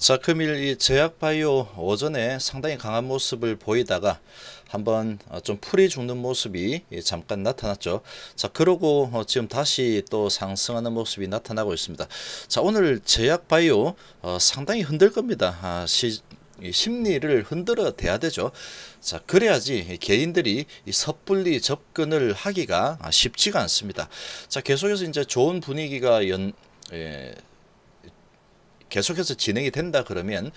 자 금일 이 제약바이오 오전에 상당히 강한 모습을 보이다가 한번 어, 좀 풀이 죽는 모습이 예, 잠깐 나타났죠. 자 그러고 어, 지금 다시 또 상승하는 모습이 나타나고 있습니다. 자 오늘 제약바이오 어, 상당히 흔들 겁니다. 아, 시, 심리를 흔들어 대야 되죠. 자, 그래야지 개인들이 섣불리 접근을 하기가 아, 쉽지가 않습니다. 자, 계속해서 이제 좋은 분위기가 연, 예, 계속해서 진행이 된다 그러면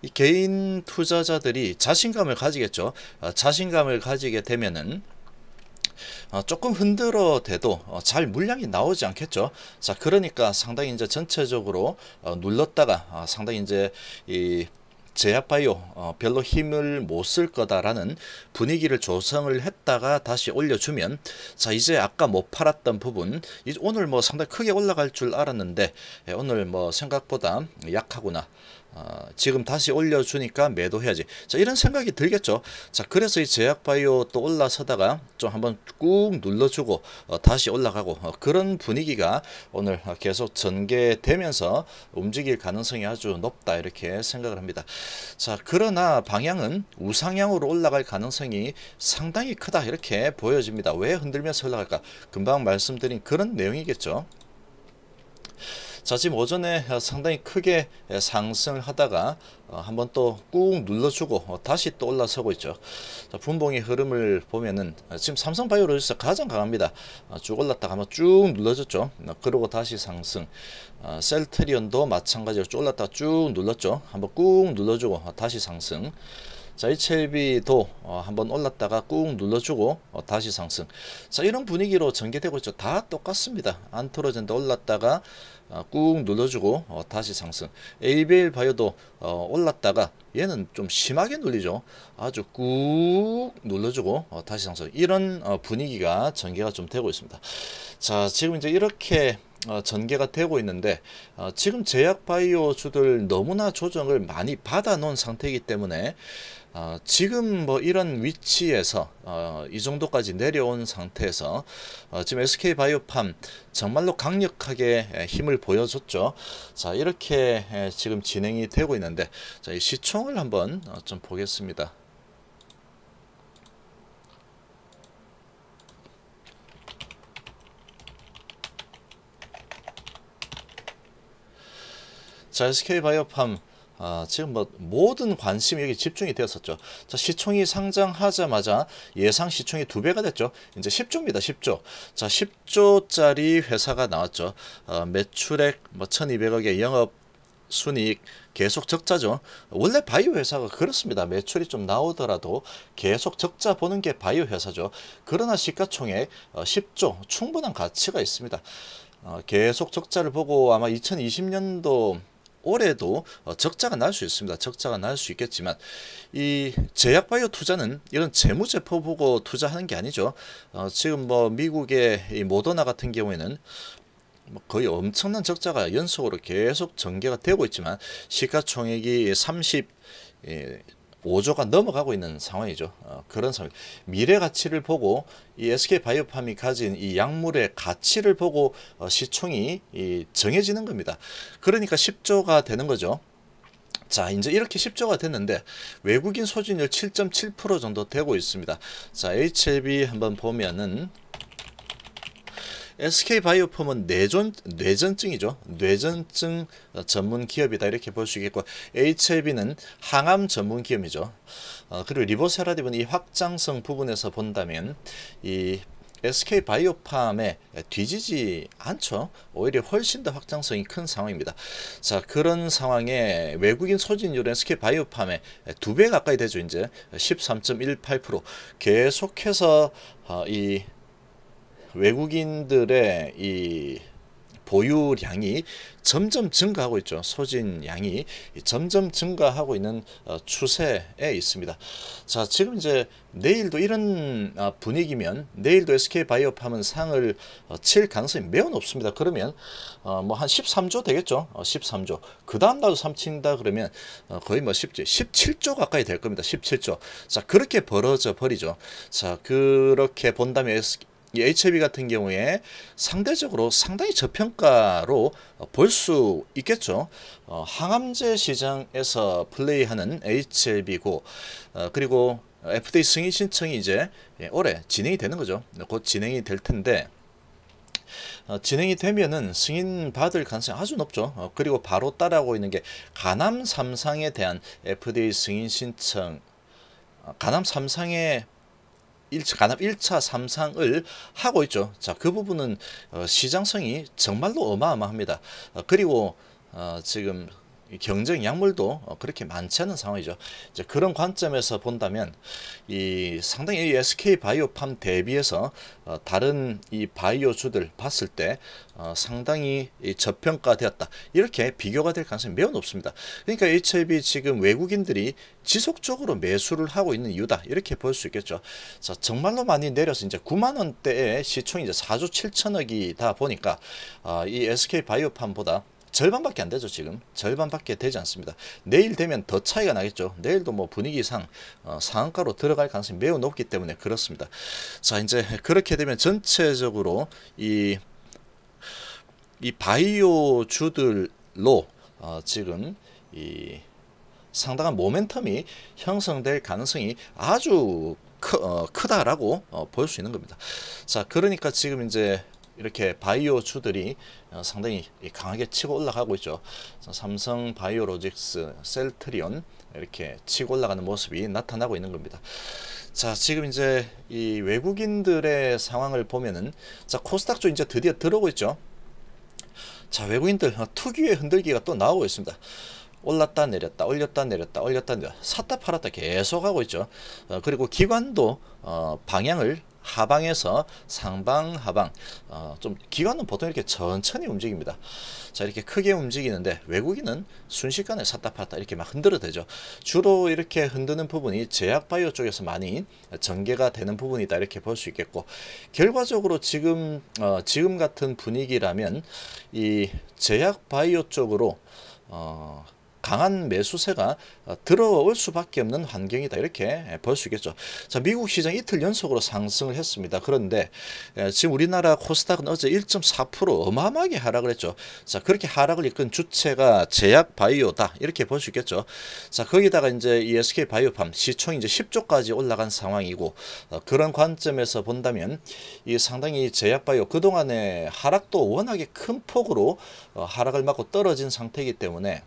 이 개인 투자자들이 자신감을 가지겠죠. 어, 자신감을 가지게 되면은 어, 조금 흔들어 대도 어, 잘 물량이 나오지 않겠죠. 자, 그러니까 상당히 이제 전체적으로 눌렀다가 상당히 이제 이 제약바이오 어, 별로 힘을 못 쓸 거다라는 분위기를 조성을 했다가 다시 올려주면 자 이제 아까 못 팔았던 부분 이제 오늘 뭐 상당히 크게 올라갈 줄 알았는데 예, 오늘 뭐 생각보다 약하구나 어, 지금 다시 올려주니까 매도해야지. 자, 이런 생각이 들겠죠. 자, 그래서 이 제약바이오 또 올라서다가 좀 한번 꾹 눌러주고 어, 다시 올라가고 어, 그런 분위기가 오늘 계속 전개되면서 움직일 가능성이 아주 높다 이렇게 생각을 합니다. 자, 그러나 방향은 우상향으로 올라갈 가능성이 상당히 크다 이렇게 보여집니다. 왜 흔들면서 올라갈까? 금방 말씀드린 그런 내용이겠죠. 자 지금 오전에 어, 상당히 크게 예, 상승을 하다가 어, 한번 또 꾹 눌러주고 어, 다시 또 올라서고 있죠. 자, 분봉의 흐름을 보면은 지금 삼성바이오로직스 가장 강합니다. 쭉 올랐다가 한번 쭉 눌러줬죠. 그러고 다시 상승. 셀트리온도 마찬가지로 쭉 올랐다가 쭉 눌렀죠. 한번 꾹 눌러주고 다시 상승. 자 HLB도 어, 한번 올랐다가 꾹 눌러주고 어, 다시 상승 자 이런 분위기로 전개되고 있죠 다 똑같습니다 안토로젠도 올랐다가 어, 꾹 눌러주고 어, 다시 상승 ABL 바이오도 어, 올랐다가 얘는 좀 심하게 눌리죠 아주 꾹 눌러주고 어, 다시 상승 이런 어, 분위기가 전개가 좀 되고 있습니다 자 지금 이제 이렇게 어, 전개가 되고 있는데 어, 지금 제약바이오 주들 너무나 조정을 많이 받아 놓은 상태이기 때문에 어, 지금 뭐 이런 위치에서 어, 이 정도까지 내려온 상태에서 어, 지금 SK 바이오팜 정말로 강력하게 힘을 보여줬죠. 자 이렇게 지금 진행이 되고 있는데 자, 이 시총을 한번 어, 좀 보겠습니다. 자 SK 바이오팜 아, 지금 뭐 모든 관심이 여기 집중이 되었었죠. 자, 시총이 상장하자마자 예상 시총이 두 배가 됐죠. 이제 10조입니다. 10조. 자, 10조짜리 회사가 나왔죠. 아, 매출액 뭐 1,200억에 영업 순이익 계속 적자죠. 원래 바이오 회사가 그렇습니다. 매출이 좀 나오더라도 계속 적자 보는 게 바이오 회사죠. 그러나 시가총액 10조 어, 충분한 가치가 있습니다. 어, 계속 적자를 보고 아마 2020년도 올해도 어, 적자가 날 수 있습니다. 적자가 날 수 있겠지만 이 제약바이오 투자는 이런 재무제표 보고 투자하는 게 아니죠. 어, 지금 뭐 미국의 이 모더나 같은 경우에는 뭐 거의 엄청난 적자가 연속으로 계속 전개가 되고 있지만 시가총액이 30 5조가 넘어가고 있는 상황이죠. 어, 그런 상황. 미래 가치를 보고 이 SK 바이오팜이 가진 이 약물의 가치를 보고 어, 시총이 이 정해지는 겁니다. 그러니까 10조가 되는 거죠. 자 이제 이렇게 10조가 됐는데 외국인 소진율 7.7% 정도 되고 있습니다 자 HLB 한번 보면은 SK 바이오펌은 뇌전 뇌전증이죠. 뇌전증 전문 기업이다 이렇게 볼 수 있겠고 HLB는 항암 전문 기업이죠. 어, 그리고 리보세라딥은 이 확장성 부분에서 본다면 이 SK 바이오팜에 뒤지지 않죠. 오히려 훨씬 더 확장성이 큰 상황입니다. 자, 그런 상황에 외국인 소진율 은 SK 바이오팜에 두 배 가까이 되죠. 이제 13.18% 계속해서 어, 이 외국인들의 이 보유량이 점점 증가하고 있죠. 소진량이 점점 증가하고 있는 어, 추세에 있습니다. 자, 지금 이제 내일도 이런 어, 분위기면 내일도 SK 바이오 팜은 상을 어, 칠 가능성이 매우 높습니다. 그러면 뭐 한 13조 되겠죠. 13조. 그 다음 날도 삼친다 그러면 거의 뭐 10조, 17조 가까이 될 겁니다. 17조. 자, 그렇게 벌어져 버리죠. 자, 그렇게 본다면 이 HIV 같은 경우에 상대적으로 상당히 저평가로 어, 볼수 있겠죠. 어, 항암제 시장에서 플레이하는 HLB고 어, 그리고 FDA 승인 신청이 이제 예, 올해 진행이 되는 거죠. 네, 곧 진행이 될 텐데 어, 진행이 되면은 승인 받을 가능성이 아주 높죠. 어, 그리고 바로 따라오고 있는 게 간암 3상에 대한 FDA 승인 신청, 어, 간암 3상에 1차, 간암 1차 삼상을 하고 있죠. 자, 그 부분은 어, 시장성이 정말로 어마어마합니다. 어, 그리고 어, 지금 경쟁 약물도 어, 그렇게 많지 않은 상황이죠. 이제 그런 관점에서 본다면 이 상당히 SK 바이오팜 대비해서 어, 다른 이 바이오주들 봤을 때 어, 상당히 저평가되었다. 이렇게 비교가 될 가능성이 매우 높습니다. 그러니까 HIV 지금 외국인들이 지속적으로 매수를 하고 있는 이유다. 이렇게 볼 수 있겠죠. 자, 정말로 많이 내려서 이제 9만 원대의 시총이 이제 4조 7천억이다 보니까 아, 이 SK 바이오팜보다 절반밖에 안 되죠 지금 절반밖에 되지 않습니다 내일 되면 더 차이가 나겠죠 내일도 뭐 분위기상 어, 상한가로 들어갈 가능성이 매우 높기 때문에 그렇습니다 자 이제 그렇게 되면 전체적으로 이, 이 바이오 주들로 어, 지금 이 상당한 모멘텀이 형성될 가능성이 아주 크, 어, 크다라고 어, 볼수 있는 겁니다 자 그러니까 지금 이제 이렇게 바이오주들이 어, 상당히 강하게 치고 올라가고 있죠. 삼성 바이오로직스, 셀트리온 이렇게 치고 올라가는 모습이 나타나고 있는 겁니다. 자, 지금 이제 이 외국인들의 상황을 보면은 자, 코스닥 쪽 이제 드디어 들어오고 있죠. 자, 외국인들 어, 특유의 흔들기가 또 나오고 있습니다. 올랐다 내렸다 올렸다 내렸다 올렸다 내렸다 샀다 팔았다 계속 하고 있죠 어, 그리고 기관도 어, 방향을 하방에서 상방 하방 어, 좀 기관은 보통 이렇게 천천히 움직입니다 자 이렇게 크게 움직이는데 외국인은 순식간에 샀다 팔다 이렇게 막 흔들어 대죠 주로 이렇게 흔드는 부분이 제약바이오 쪽에서 많이 전개가 되는 부분이다 이렇게 볼 수 있겠고 결과적으로 지금 어, 지금 같은 분위기라면 이 제약바이오 쪽으로 어, 강한 매수세가 들어올 수밖에 없는 환경이다 이렇게 볼 수 있겠죠. 자 미국 시장 이틀 연속으로 상승을 했습니다. 그런데 지금 우리나라 코스닥은 어제 1.4% 어마어마하게 하락을 했죠. 자 그렇게 하락을 이끈 주체가 제약 바이오다 이렇게 볼 수 있겠죠. 자 거기다가 이제 이 SK 바이오팜 시총 이제 10조까지 올라간 상황이고 어, 그런 관점에서 본다면 이 상당히 제약 바이오 그동안의 하락도 워낙에 큰 폭으로 어, 하락을 맞고 떨어진 상태이기 때문에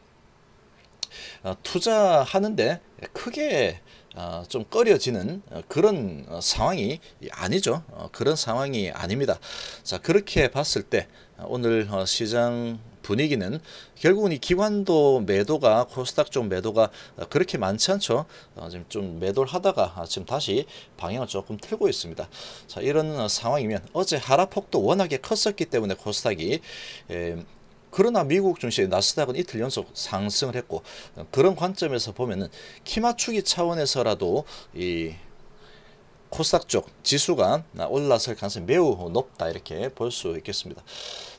어, 투자하는데 크게 어, 좀 꺼려지는 어, 그런 상황이 아니죠. 그런 상황이 아닙니다. 자 그렇게 봤을 때 오늘 시장 분위기는 결국은 이 기관도 매도가 코스닥 쪽 매도가 그렇게 많지 않죠. 지금 좀 매도를 하다가 아, 지금 다시 방향을 조금 틀고 있습니다. 자 이런 상황이면 어제 하락폭도 워낙에 컸었기 때문에 코스닥이 그러나 미국 중 증시 나스닥은 이틀 연속 상승을 했고 그런 관점에서 보면은 키마추기 차원에서라도 이 코스닥 쪽 지수가 올라설 가능성이 매우 높다 이렇게 볼 수 있겠습니다.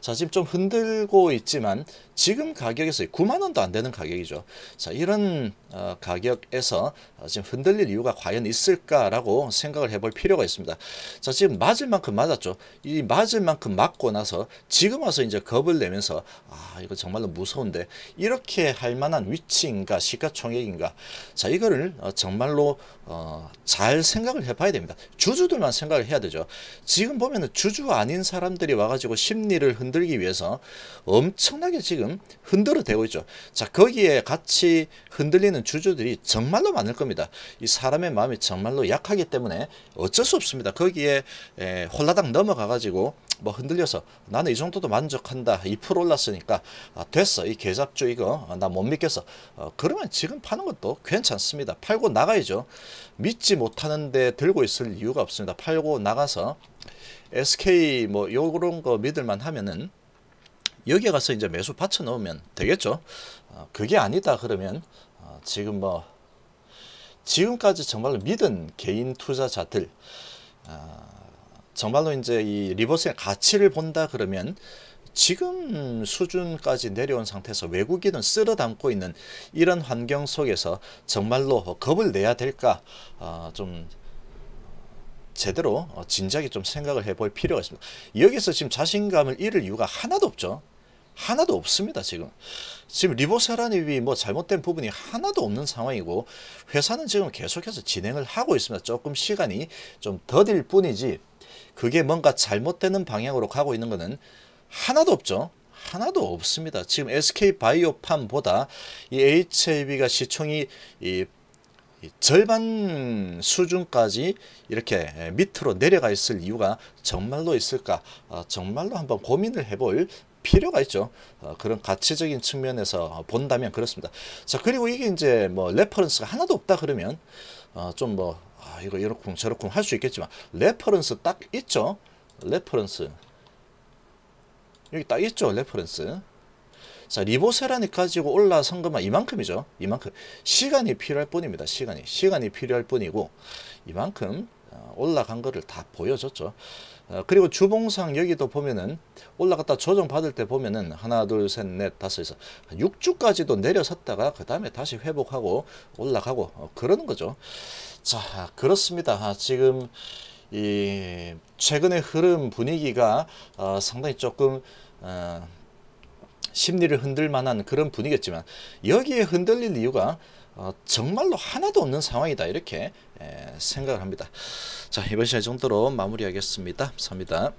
자 지금 좀 흔들고 있지만 지금 가격에서 9만원도 안되는 가격이죠. 자 이런 어, 가격에서 어, 지금 흔들릴 이유가 과연 있을까라고 생각을 해볼 필요가 있습니다. 자 지금 맞을 만큼 맞았죠. 이 맞을 만큼 맞고 나서 지금 와서 이제 겁을 내면서 아 이거 정말로 무서운데 이렇게 할 만한 위치인가 시가총액인가 자 이거를 어, 정말로 어, 잘 생각을 해봐야 됩니다. 됩니다. 주주들만 생각을 해야 되죠. 지금 보면 주주 아닌 사람들이 와가지고 심리를 흔들기 위해서 엄청나게 지금 흔들어대고 있죠. 자 거기에 같이 흔들리는 주주들이 정말로 많을 겁니다. 이 사람의 마음이 정말로 약하기 때문에 어쩔 수 없습니다. 거기에 에, 홀라당 넘어가가지고 뭐 흔들려서 나는 이 정도도 만족한다. 2% 올랐으니까 아, 됐어. 이 개잡주 이거 아, 나못 믿겠어. 어, 그러면 지금 파는 것도 괜찮습니다. 팔고 나가야죠. 믿지 못하는데 들고 있어. 있을 이유가 없습니다. 팔고 나가서 SK 뭐 요런 거 믿을만 하면은 여기에 가서 이제 매수 받쳐 넣으면 되겠죠. 어, 그게 아니다 그러면 어, 지금 뭐 지금까지 정말로 믿은 개인 투자자들 어, 정말로 이제 이 리버스의 가치를 본다 그러면 지금 수준까지 내려온 상태에서 외국인은 쓸어 담고 있는 이런 환경 속에서 정말로 뭐 겁을 내야 될까 어, 좀 제대로 어, 진작에 좀 생각을 해볼 필요가 있습니다. 여기서 지금 자신감을 잃을 이유가 하나도 없죠. 하나도 없습니다. 지금 지금 리보세라닙이 뭐 잘못된 부분이 하나도 없는 상황이고 회사는 지금 계속해서 진행을 하고 있습니다. 조금 시간이 좀 더딜 뿐이지 그게 뭔가 잘못되는 방향으로 가고 있는 것은 하나도 없죠. 하나도 없습니다. 지금 SK바이오팜보다 이 HIV가 시총이 이 절반 수준까지 이렇게 밑으로 내려가 있을 이유가 정말로 있을까 어, 정말로 한번 고민을 해볼 필요가 있죠. 어, 그런 가치적인 측면에서 본다면 그렇습니다. 자 그리고 이게 이제 뭐 레퍼런스가 하나도 없다 그러면 어, 좀뭐 아, 이거 이렇쿵 저렇쿵 할 수 있겠지만 레퍼런스 딱 있죠. 레퍼런스 여기 딱 있죠. 레퍼런스 자, 리보세란이 가지고 올라선 것만 이만큼이죠. 이만큼. 시간이 필요할 뿐입니다. 시간이. 시간이 필요할 뿐이고 이만큼 어, 올라간 거를 다 보여줬죠. 어, 그리고 주봉상 여기도 보면은 올라갔다 조정받을 때 보면은 하나 둘 셋 넷 다섯 여섯 6주까지도 내려섰다가 그 다음에 다시 회복하고 올라가고 어, 그러는 거죠. 자 그렇습니다. 아, 지금 이 최근의 흐름 분위기가 상당히 조금 심리를 흔들 만한 그런 분위기였지만 여기에 흔들릴 이유가 어, 정말로 하나도 없는 상황이다 이렇게 에, 생각을 합니다. 자 이번 시간 정도로 마무리하겠습니다. 감사합니다.